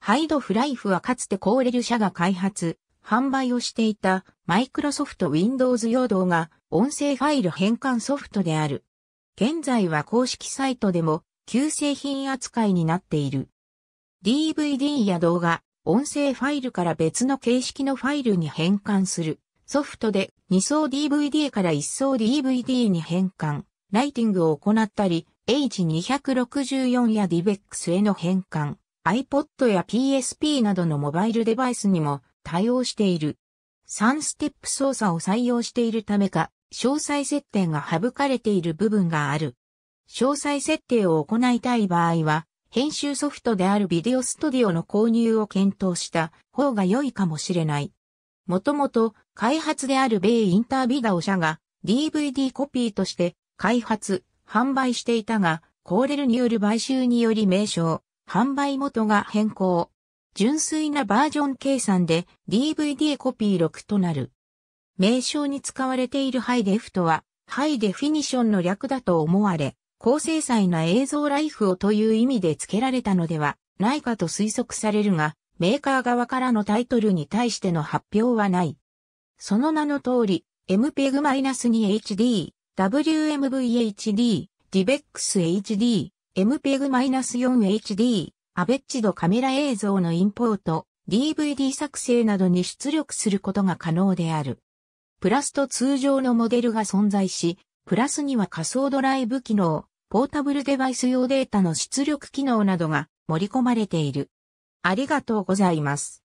ハイドフライフはかつてコーレル社が開発、販売をしていたマイクロソフト Windows 用動画音声ファイル変換ソフトである。現在は公式サイトでも旧製品扱いになっている。DVD や動画、音声ファイルから別の形式のファイルに変換する。ソフトで2層 DVD から1層 DVD に変換、ライティングを行ったり、H264 や d v x への変換、iPod や PSP などのモバイルデバイスにも対応している。3ステップ操作を採用しているためか、詳細設定が省かれている部分がある。詳細設定を行いたい場合は、編集ソフトであるビデオストディオの購入を検討した方が良いかもしれない。もともと開発である米インタービダオ社が DVD コピーとして開発、販売していたが、コーレルによる買収により名称、販売元が変更。純粋なバージョン計算で DVD コピー録となる。名称に使われているハイデフとは、ハイデフィニションの略だと思われ、高精細な映像ライフをという意味で付けられたのではないかと推測されるが、メーカー側からのタイトルに対しての発表はない。その名の通り、MPEG-2HD、WMVHD、DivX HD、MPEG-4HD、アベッチドカメラ映像のインポート、DVD 作成などに出力することが可能である。プラスと通常のモデルが存在し、プラスには仮想ドライブ機能、ポータブルデバイス用データの出力機能などが盛り込まれている。ありがとうございます。